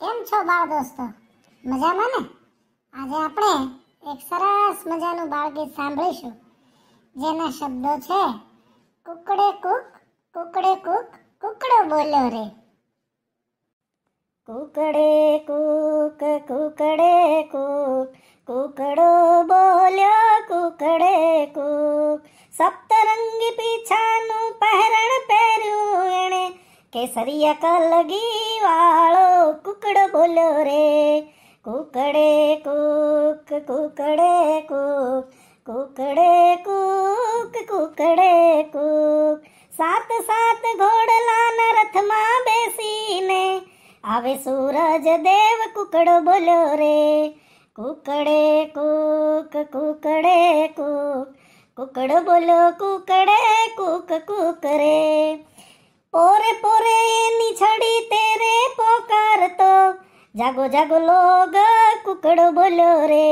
કેમ છો બાળ દોસ્તો મજામાં ને આજે આપણે એક સરસ મજાનું બાળગીત સાંભળીશું જેના શબ્દો છે કુકડે કુક કુકડે કુક કુકડો બોલ્યો રે કુકડે કુક કુકડે કુક કુકડો બોલ્યો કુકડે કુક સપ્તરંગી પીછાનું પહેરણ પહેર્યું એણે કેસરિયા કલગી વાળો કુકડો બોલો રે કુકડે કુક કુકડે કુક કુકડે કુક કુકડે કુક સાત સાત ઘોડલાના રથમાં બેસીને આવે સૂરજ દેવ કુકડો બોલો રે કુકડે કુક કુકડે કુક કુકડો બોલો કુકડે કુક જાગો જાગો લોગ કુકડો બોલો રે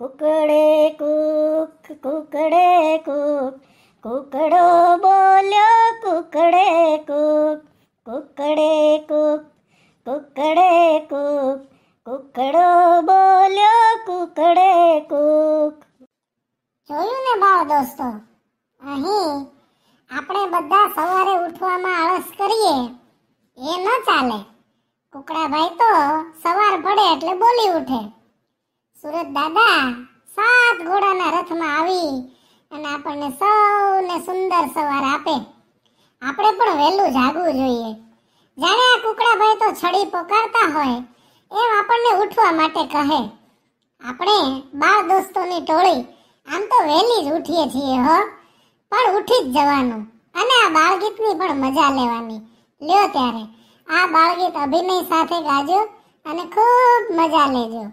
કુકડે કુક કુકડે કુક કુકડો બોલ્યો કુકડે કુક કુકડે કુક કુકડે કુક કુકડો બોલ્યો કુકડે કુક જોયું ને બાળ દોસ્તો અહીં આપણે બધા સવારે ઉઠવામાં આળસ કરીએ એ ન ચાલે કુકડાભાઈ તો સવાર પડે એટલે બોલી ઉઠે સુરત દાદા સાત ઘોડાના રથમાં આવી અને આપણને સૌને સુંદર સવાર આપે આપણે પણ વહેલું જાગવું જોઈએ જાણે આ કુકડાભાઈ તો છડી પોકારતા હોય એમ આપણને ઉઠવા માટે કહે આપણે બાળ દોસ્તોની ટોળી આમ તો વહેલી જ ઉઠીએ છીએ હો પણ ઉઠી જ જવાનું અને આ બાળગીતની પણ મજા લેવાની લ્યો ત્યારે આ બાળગીત અભિનય સાથે ગાજો અને ખૂબ મજા લેજો